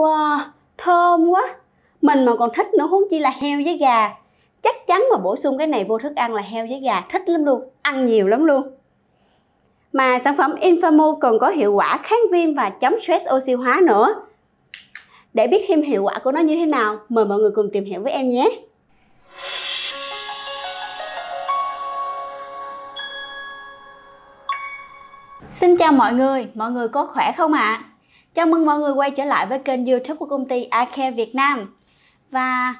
Wow, thơm quá Mình mà còn thích nữa huống chi là heo với gà Chắc chắn mà bổ sung cái này vô thức ăn là heo với gà thích lắm luôn Ăn nhiều lắm luôn Mà sản phẩm Infamo còn có hiệu quả kháng viêm và chống stress oxy hóa nữa Để biết thêm hiệu quả của nó như thế nào Mời mọi người cùng tìm hiểu với em nhé Xin chào mọi người, mọi người có khỏe không ạ? À? Chào mừng mọi người quay trở lại với kênh youtube của công ty Acare Việt Nam Và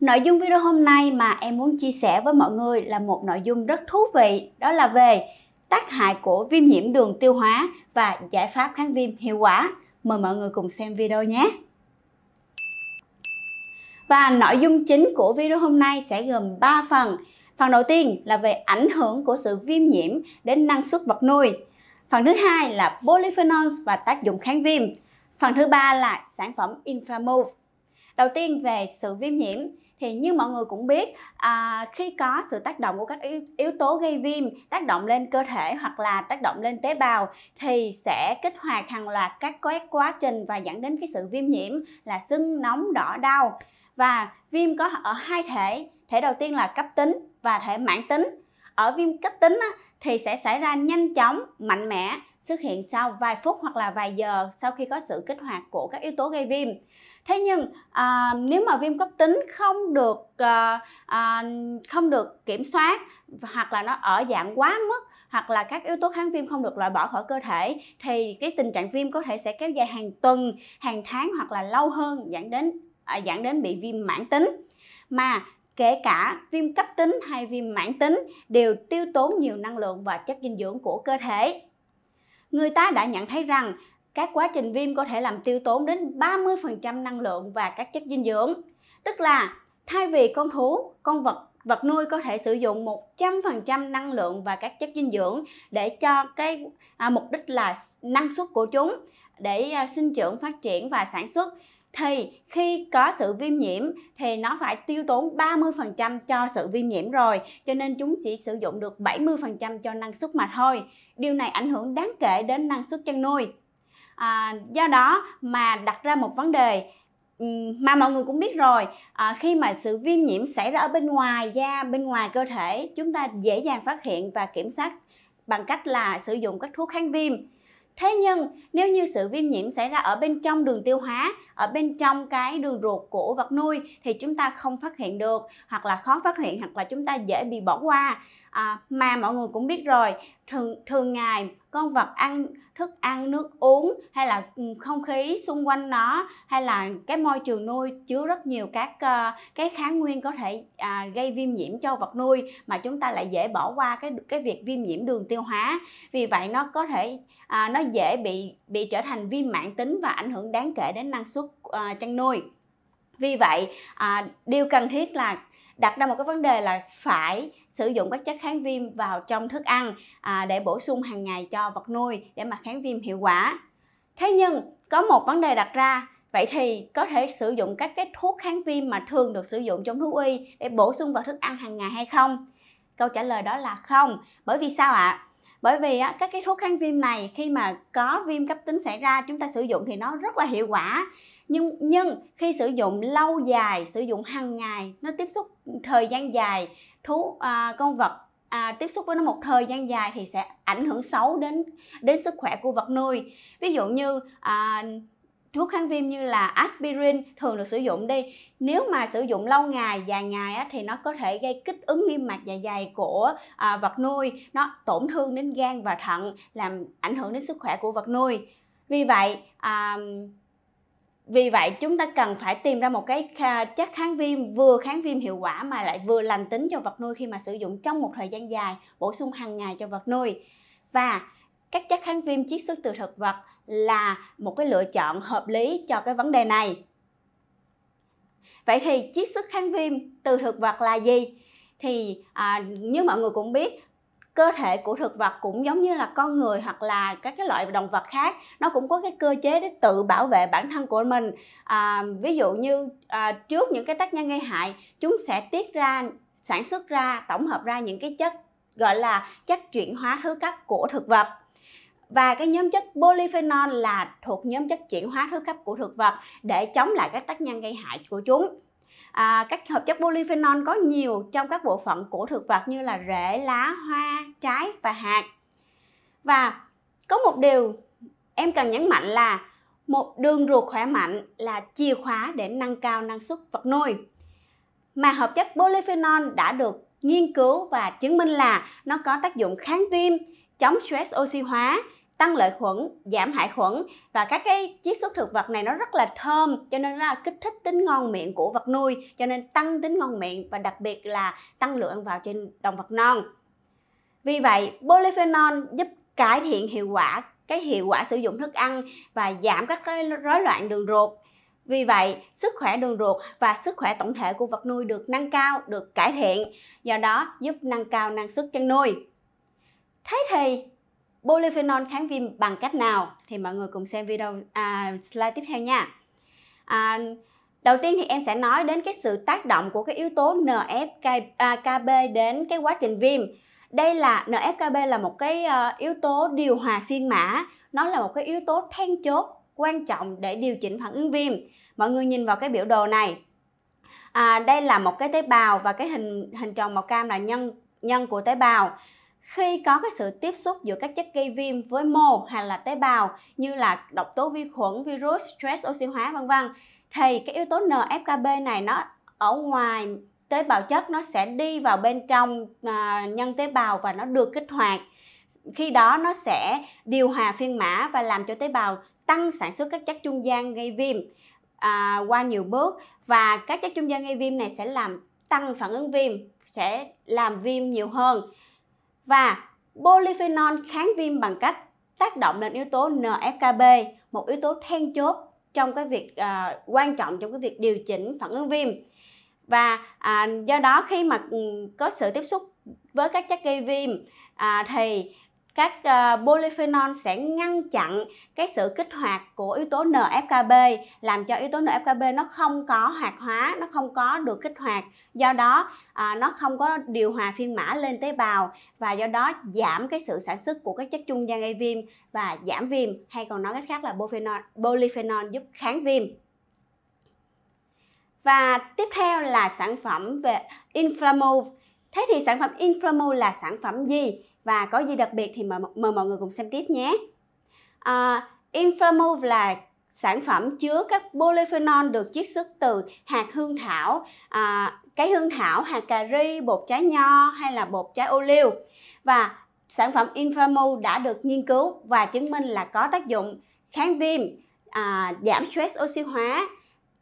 nội dung video hôm nay mà em muốn chia sẻ với mọi người là một nội dung rất thú vị Đó là về tác hại của viêm nhiễm đường tiêu hóa và giải pháp kháng viêm hiệu quả Mời mọi người cùng xem video nhé Và nội dung chính của video hôm nay sẽ gồm 3 phần Phần đầu tiên là về ảnh hưởng của sự viêm nhiễm đến năng suất vật nuôi Phần thứ hai là polyphenols và tác dụng kháng viêm. Phần thứ ba là sản phẩm Inflamove. Đầu tiên về sự viêm nhiễm thì như mọi người cũng biết à, khi có sự tác động của các yếu, yếu tố gây viêm tác động lên cơ thể hoặc là tác động lên tế bào thì sẽ kích hoạt hàng loạt các quá trình và dẫn đến cái sự viêm nhiễm là sưng nóng đỏ đau và viêm có ở hai thể thể đầu tiên là cấp tính và thể mãn tính ở viêm cấp tính á, thì sẽ xảy ra nhanh chóng, mạnh mẽ, xuất hiện sau vài phút hoặc là vài giờ sau khi có sự kích hoạt của các yếu tố gây viêm. Thế nhưng à, nếu mà viêm cấp tính không được à, à, không được kiểm soát hoặc là nó ở dạng quá mức hoặc là các yếu tố kháng viêm không được loại bỏ khỏi cơ thể thì cái tình trạng viêm có thể sẽ kéo dài hàng tuần, hàng tháng hoặc là lâu hơn dẫn đến à, dẫn đến bị viêm mãn tính mà kể cả viêm cấp tính hay viêm mãn tính đều tiêu tốn nhiều năng lượng và chất dinh dưỡng của cơ thể. Người ta đã nhận thấy rằng các quá trình viêm có thể làm tiêu tốn đến 30% năng lượng và các chất dinh dưỡng. Tức là thay vì con thú, con vật vật nuôi có thể sử dụng 100% năng lượng và các chất dinh dưỡng để cho cái à, mục đích là năng suất của chúng để à, sinh trưởng, phát triển và sản xuất thì khi có sự viêm nhiễm thì nó phải tiêu tốn 30% cho sự viêm nhiễm rồi cho nên chúng chỉ sử dụng được 70% cho năng suất mà thôi điều này ảnh hưởng đáng kể đến năng suất chăn nuôi à, do đó mà đặt ra một vấn đề ừ, mà mọi người cũng biết rồi à, khi mà sự viêm nhiễm xảy ra ở bên ngoài da bên ngoài cơ thể chúng ta dễ dàng phát hiện và kiểm soát bằng cách là sử dụng các thuốc kháng viêm thế nhưng nếu như sự viêm nhiễm xảy ra ở bên trong đường tiêu hóa ở bên trong cái đường ruột của vật nuôi thì chúng ta không phát hiện được hoặc là khó phát hiện hoặc là chúng ta dễ bị bỏ qua à, mà mọi người cũng biết rồi thường thường ngày con vật ăn thức ăn nước uống hay là ừ, không khí xung quanh nó hay là cái môi trường nuôi chứa rất nhiều các ờ, cái kháng nguyên có thể à, gây viêm nhiễm cho vật nuôi mà chúng ta lại dễ bỏ qua cái cái việc viêm nhiễm đường tiêu hóa vì vậy nó có thể à, nó dễ bị bị trở thành viêm mạng tính và ảnh hưởng đáng kể đến năng suất xuất à, chăn nuôi vì vậy à, điều cần thiết là đặt ra một cái vấn đề là phải sử dụng các chất kháng viêm vào trong thức ăn à, để bổ sung hàng ngày cho vật nuôi để mà kháng viêm hiệu quả thế nhưng có một vấn đề đặt ra vậy thì có thể sử dụng các cái thuốc kháng viêm mà thường được sử dụng trong thú y để bổ sung vào thức ăn hàng ngày hay không câu trả lời đó là không bởi vì sao ạ à? bởi vì á, các cái thuốc kháng viêm này khi mà có viêm cấp tính xảy ra chúng ta sử dụng thì nó rất là hiệu quả nhưng nhưng khi sử dụng lâu dài sử dụng hàng ngày nó tiếp xúc thời gian dài thú à, con vật à, tiếp xúc với nó một thời gian dài thì sẽ ảnh hưởng xấu đến đến sức khỏe của vật nuôi ví dụ như à, thuốc kháng viêm như là aspirin thường được sử dụng đi nếu mà sử dụng lâu ngày dài ngày á, thì nó có thể gây kích ứng niêm mạc dạ dày của à, vật nuôi nó tổn thương đến gan và thận làm ảnh hưởng đến sức khỏe của vật nuôi vì vậy à, vì vậy chúng ta cần phải tìm ra một cái chất kháng viêm vừa kháng viêm hiệu quả mà lại vừa lành tính cho vật nuôi khi mà sử dụng trong một thời gian dài bổ sung hàng ngày cho vật nuôi và các chất kháng viêm chiết xuất từ thực vật là một cái lựa chọn hợp lý cho cái vấn đề này vậy thì chiết xuất kháng viêm từ thực vật là gì thì à, như mọi người cũng biết cơ thể của thực vật cũng giống như là con người hoặc là các cái loại động vật khác nó cũng có cái cơ chế để tự bảo vệ bản thân của mình à, ví dụ như à, trước những cái tác nhân gây hại chúng sẽ tiết ra sản xuất ra tổng hợp ra những cái chất gọi là chất chuyển hóa thứ cấp của thực vật và cái nhóm chất polyphenol là thuộc nhóm chất chuyển hóa thứ cấp của thực vật để chống lại các tác nhân gây hại của chúng à, các hợp chất polyphenol có nhiều trong các bộ phận của thực vật như là rễ lá hoa trái và hạt và có một điều em cần nhấn mạnh là một đường ruột khỏe mạnh là chìa khóa để nâng cao năng suất vật nuôi mà hợp chất polyphenol đã được nghiên cứu và chứng minh là nó có tác dụng kháng viêm chống stress oxy hóa tăng lợi khuẩn, giảm hại khuẩn và các cái chiết xuất thực vật này nó rất là thơm cho nên là kích thích tính ngon miệng của vật nuôi cho nên tăng tính ngon miệng và đặc biệt là tăng lượng vào trên động vật non. Vì vậy, polyphenol giúp cải thiện hiệu quả cái hiệu quả sử dụng thức ăn và giảm các cái rối loạn đường ruột. Vì vậy, sức khỏe đường ruột và sức khỏe tổng thể của vật nuôi được nâng cao, được cải thiện, do đó giúp nâng cao năng suất chăn nuôi. Thế thì polyphenol kháng viêm bằng cách nào thì mọi người cùng xem video à, slide tiếp theo nha à, đầu tiên thì em sẽ nói đến cái sự tác động của cái yếu tố NFKB à, đến cái quá trình viêm đây là NFKB là một cái ờ, yếu tố điều hòa phiên mã nó là một cái yếu tố then chốt quan trọng để điều chỉnh phản ứng viêm mọi người nhìn vào cái biểu đồ này à, đây là một cái tế bào và cái hình hình tròn màu cam là nhân nhân của tế bào khi có cái sự tiếp xúc giữa các chất gây viêm với mô hay là tế bào như là độc tố vi khuẩn, virus, stress oxy hóa vân vân thì cái yếu tố NFKB này nó ở ngoài tế bào chất nó sẽ đi vào bên trong à, nhân tế bào và nó được kích hoạt khi đó nó sẽ điều hòa phiên mã và làm cho tế bào tăng sản xuất các chất trung gian gây viêm à, qua nhiều bước và các chất trung gian gây viêm này sẽ làm tăng phản ứng viêm sẽ làm viêm nhiều hơn và polyphenol kháng viêm bằng cách tác động lên yếu tố NFKB, một yếu tố then chốt trong cái việc à, quan trọng trong cái việc điều chỉnh phản ứng viêm và à, do đó khi mà ừ, có sự tiếp xúc với các chất gây viêm à, thì các uh, polyphenol sẽ ngăn chặn cái sự kích hoạt của yếu tố NFKB làm cho yếu tố NFKB nó không có hoạt hóa nó không có được kích hoạt do đó uh, nó không có điều hòa phiên mã lên tế bào và do đó giảm cái sự sản xuất của các chất trung gian gây viêm và giảm viêm hay còn nói cách khác là polyphenol, polyphenol giúp kháng viêm và tiếp theo là sản phẩm về Inflamove Thế thì sản phẩm Inflamove là sản phẩm gì? và có gì đặc biệt thì mời, mời mọi người cùng xem tiếp nhé. À, Inflamove là sản phẩm chứa các polyphenol được chiết xuất từ hạt hương thảo, à, cái hương thảo, hạt cà ri, bột trái nho hay là bột trái ô liu. Và sản phẩm Inflamu đã được nghiên cứu và chứng minh là có tác dụng kháng viêm, à, giảm stress oxy hóa,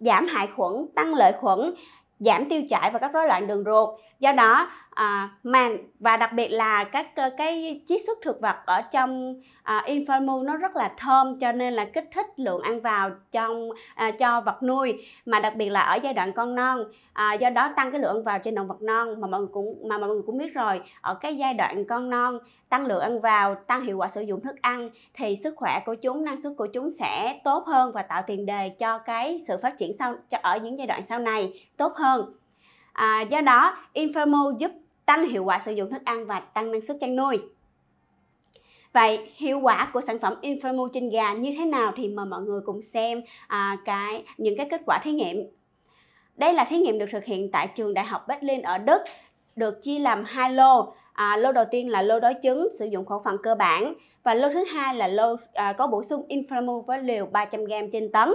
giảm hại khuẩn, tăng lợi khuẩn, giảm tiêu chảy và các rối loạn đường ruột, do đó à, mà và đặc biệt là các cái chiết xuất thực vật ở trong à, Infamu nó rất là thơm cho nên là kích thích lượng ăn vào trong à, cho vật nuôi mà đặc biệt là ở giai đoạn con non à, do đó tăng cái lượng ăn vào trên động vật non mà mọi người cũng mà mọi người cũng biết rồi ở cái giai đoạn con non tăng lượng ăn vào tăng hiệu quả sử dụng thức ăn thì sức khỏe của chúng năng suất của chúng sẽ tốt hơn và tạo tiền đề cho cái sự phát triển sau cho ở những giai đoạn sau này tốt hơn À, do đó, Infermo giúp tăng hiệu quả sử dụng thức ăn và tăng năng suất chăn nuôi. Vậy hiệu quả của sản phẩm Infermo trên gà như thế nào thì mời mọi người cùng xem à, cái những cái kết quả thí nghiệm. Đây là thí nghiệm được thực hiện tại trường Đại học Berlin ở Đức, được chia làm hai lô. À, lô đầu tiên là lô đối chứng sử dụng khẩu phần cơ bản và lô thứ hai là lô à, có bổ sung Infermo với liều 300g trên tấn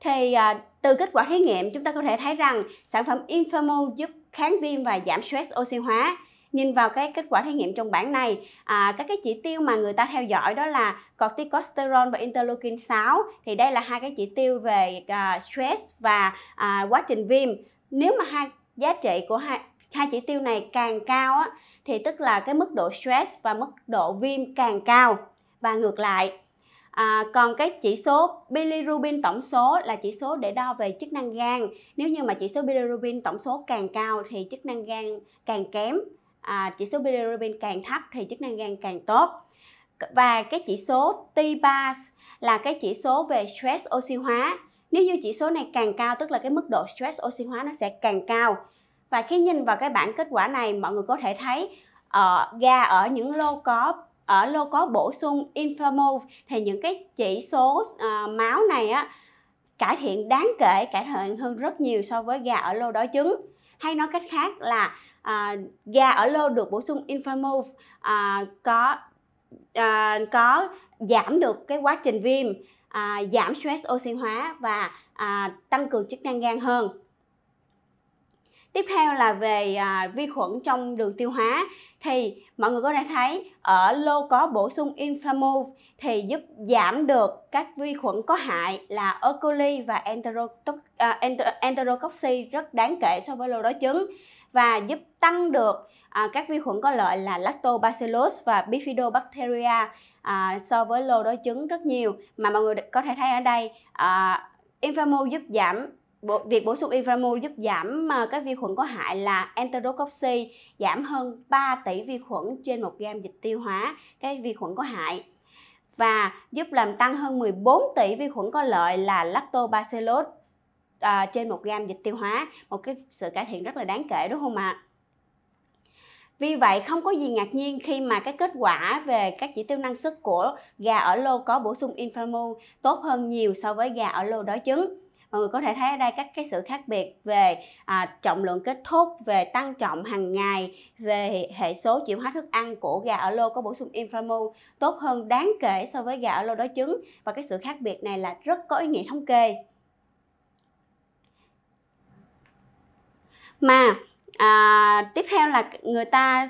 thì à, từ kết quả thí nghiệm chúng ta có thể thấy rằng sản phẩm Infamo giúp kháng viêm và giảm stress oxy hóa nhìn vào cái kết quả thí nghiệm trong bảng này à, các cái chỉ tiêu mà người ta theo dõi đó là corticosterone và interleukin 6 thì đây là hai cái chỉ tiêu về à, stress và à, quá trình viêm nếu mà hai giá trị của hai hai chỉ tiêu này càng cao á, thì tức là cái mức độ stress và mức độ viêm càng cao và ngược lại À, còn cái chỉ số bilirubin tổng số là chỉ số để đo về chức năng gan. Nếu như mà chỉ số bilirubin tổng số càng cao thì chức năng gan càng kém, à, chỉ số bilirubin càng thấp thì chức năng gan càng tốt. Và cái chỉ số T-BAS là cái chỉ số về stress oxy hóa. Nếu như chỉ số này càng cao tức là cái mức độ stress oxy hóa nó sẽ càng cao. Và khi nhìn vào cái bảng kết quả này mọi người có thể thấy uh, ga ở những lô có ở lô có bổ sung Inflamove thì những cái chỉ số à, máu này á cải thiện đáng kể cải thiện hơn rất nhiều so với gà ở lô đói trứng hay nói cách khác là à, gà ở lô được bổ sung Inflamove à, có à, có giảm được cái quá trình viêm à, giảm stress oxy hóa và à, tăng cường chức năng gan hơn tiếp theo là về à, vi khuẩn trong đường tiêu hóa thì mọi người có thể thấy ở lô có bổ sung Inflamove thì giúp giảm được các vi khuẩn có hại là E. coli và Enterococcus à, rất đáng kể so với lô đối chứng và giúp tăng được à, các vi khuẩn có lợi là lactobacillus và bifidobacteria à, so với lô đối chứng rất nhiều mà mọi người có thể thấy ở đây à, Inflamo giúp giảm Bộ, việc bổ sung Ivramul giúp giảm uh, ờ, các vi khuẩn có hại là Enterococci, giảm hơn 3 tỷ vi khuẩn trên 1 gam dịch tiêu hóa, cái vi khuẩn có hại và giúp làm tăng hơn 14 tỷ vi khuẩn có lợi là lactobacillus à, trên 1 gam dịch tiêu hóa, một cái sự cải thiện rất là đáng kể đúng không ạ? Vì vậy không có gì ngạc nhiên khi mà cái kết quả về các chỉ tiêu năng suất của gà ở lô có bổ sung Inflamu tốt hơn nhiều so với gà ở lô đói trứng mọi ừ, người có thể thấy ở đây các cái sự khác biệt về à, trọng lượng kết thúc về tăng trọng hàng ngày về hệ số chuyển hóa thức ăn của gà ở lô có bổ sung inframu tốt hơn đáng kể so với gà ở lô đối trứng và cái sự khác biệt này là rất có ý nghĩa thống kê mà à, tiếp theo là người ta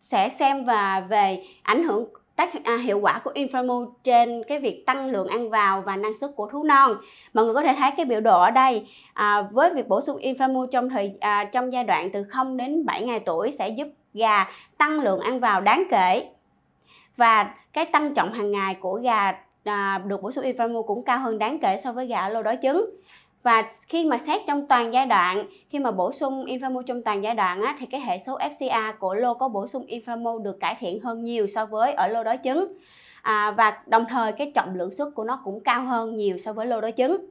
sẽ xem và về ảnh hưởng tác à, hiệu quả của Inframul trên cái việc tăng lượng ăn vào và năng suất của thú non. Mọi người có thể thấy cái biểu đồ ở đây à, với việc bổ sung Inframul trong thời à, trong giai đoạn từ 0 đến 7 ngày tuổi sẽ giúp gà tăng lượng ăn vào đáng kể. Và cái tăng trọng hàng ngày của gà à, được bổ sung Inframul cũng cao hơn đáng kể so với gà lô đói trứng và khi mà xét trong toàn giai đoạn khi mà bổ sung inflamol trong toàn giai đoạn á, thì cái hệ số FCA của lô có bổ sung inflamol được cải thiện hơn nhiều so với ở lô đối chứng à, và đồng thời cái trọng lượng suất của nó cũng cao hơn nhiều so với lô đối chứng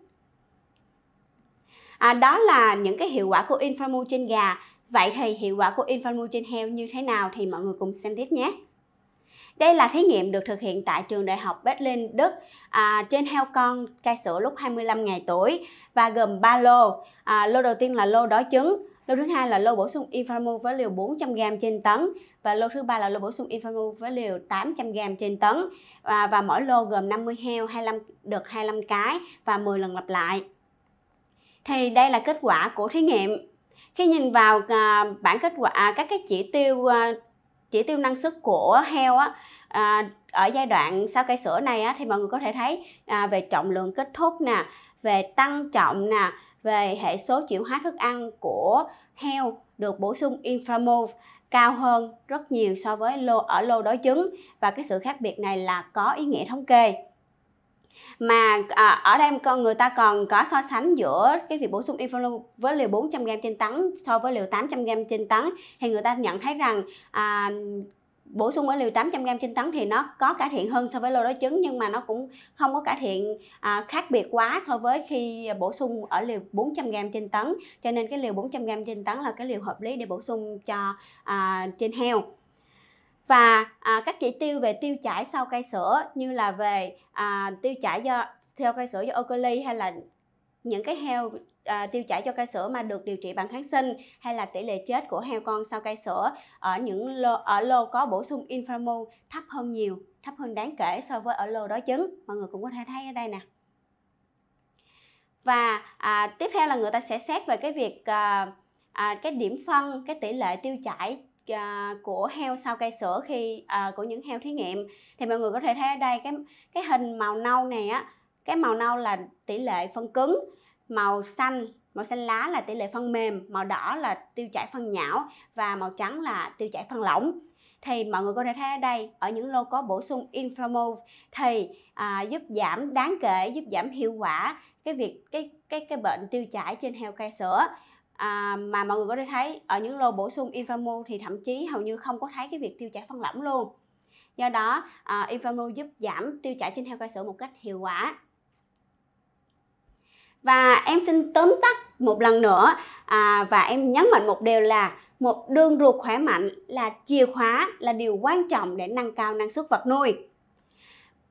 à, đó là những cái hiệu quả của inflamol trên gà vậy thì hiệu quả của inflamol trên heo như thế nào thì mọi người cùng xem tiếp nhé đây là thí nghiệm được thực hiện tại trường đại học Berlin, Đức à, trên heo con cai sữa lúc 25 ngày tuổi và gồm 3 lô. À, lô đầu tiên là lô đói trứng, lô thứ hai là lô bổ sung Infamil với liều 400g trên tấn và lô thứ ba là lô bổ sung Infamil với liều 800g trên tấn à, và mỗi lô gồm 50 heo 25 được 25 cái và 10 lần lặp lại. Thì đây là kết quả của thí nghiệm. Khi nhìn vào à, bản kết quả à, các cái chỉ tiêu à, chỉ tiêu năng suất của heo á à, ở giai đoạn sau cây sữa này á, thì mọi người có thể thấy à, về trọng lượng kết thúc nè về tăng trọng nè về hệ số chuyển hóa thức ăn của heo được bổ sung Inframove cao hơn rất nhiều so với lô ở lô đối chứng và cái sự khác biệt này là có ý nghĩa thống kê mà à, ở đây con người ta còn có so sánh giữa cái việc bổ sung insulin với liều 400 g trên tấn so với liều 800 g trên tấn thì người ta nhận thấy rằng à, bổ sung ở liều 800 g trên tấn thì nó có cải thiện hơn so với lô đối chứng nhưng mà nó cũng không có cải thiện à, khác biệt quá so với khi bổ sung ở liều 400 g trên tấn cho nên cái liều 400 g trên tấn là cái liều hợp lý để bổ sung cho à, trên heo và à, các chỉ tiêu về tiêu chảy sau cai sữa như là về à, tiêu chảy do theo cai sữa do Ocoli hay là những cái heo à, tiêu chảy cho cai sữa mà được điều trị bằng kháng sinh hay là tỷ lệ chết của heo con sau cai sữa ở những lô, ở lô có bổ sung inflamu thấp hơn nhiều thấp hơn đáng kể so với ở lô đó trứng mọi người cũng có thể thấy ở đây nè và à, tiếp theo là người ta sẽ xét về cái việc à, à, cái điểm phân cái tỷ lệ tiêu chảy uh, của heo sau cây sữa khi uh, của những heo thí nghiệm thì mọi người có thể thấy ở đây cái cái hình màu nâu này á cái màu nâu là tỷ lệ phân cứng màu xanh màu xanh lá là tỷ lệ phân mềm màu đỏ là tiêu chảy phân nhão và màu trắng là tiêu chảy phân lỏng thì mọi người có thể thấy ở đây ở những lô có bổ sung Inflamov thì à, giúp giảm đáng kể giúp giảm hiệu quả cái việc cái cái cái bệnh tiêu chảy trên heo cai sữa à, mà mọi người có thể thấy ở những lô bổ sung Infamo thì thậm chí hầu như không có thấy cái việc tiêu chảy phân lỏng luôn do đó à, Inflamu giúp giảm tiêu chảy trên heo cai sữa một cách hiệu quả và em xin tóm tắt một lần nữa à, và em nhấn mạnh một điều là một đường ruột khỏe mạnh là chìa khóa là điều quan trọng để nâng cao năng suất vật nuôi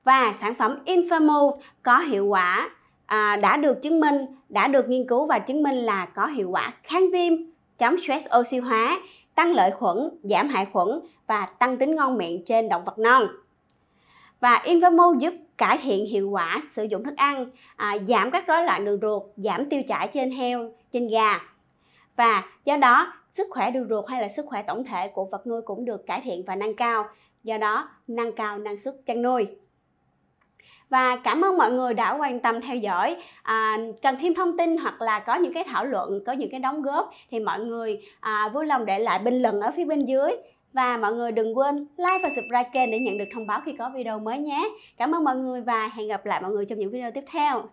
và sản phẩm Infamo có hiệu quả à, đã được chứng minh đã được nghiên cứu và chứng minh là có hiệu quả kháng viêm chống stress oxy hóa tăng lợi khuẩn giảm hại khuẩn và tăng tính ngon miệng trên động vật non và Invermo giúp cải thiện hiệu quả sử dụng thức ăn à, giảm các rối loạn đường ruột giảm tiêu chảy trên heo trên gà và do đó sức khỏe đường ruột hay là sức khỏe tổng thể của vật nuôi cũng được cải thiện và nâng cao do đó nâng cao năng suất chăn nuôi và cảm ơn mọi người đã quan tâm theo dõi à, cần thêm thông tin hoặc là có những cái thảo luận có những cái đóng góp thì mọi người à, vui lòng để lại bình luận ở phía bên dưới và mọi người đừng quên like và subscribe kênh để nhận được thông báo khi có video mới nhé cảm ơn mọi người và hẹn gặp lại mọi người trong những video tiếp theo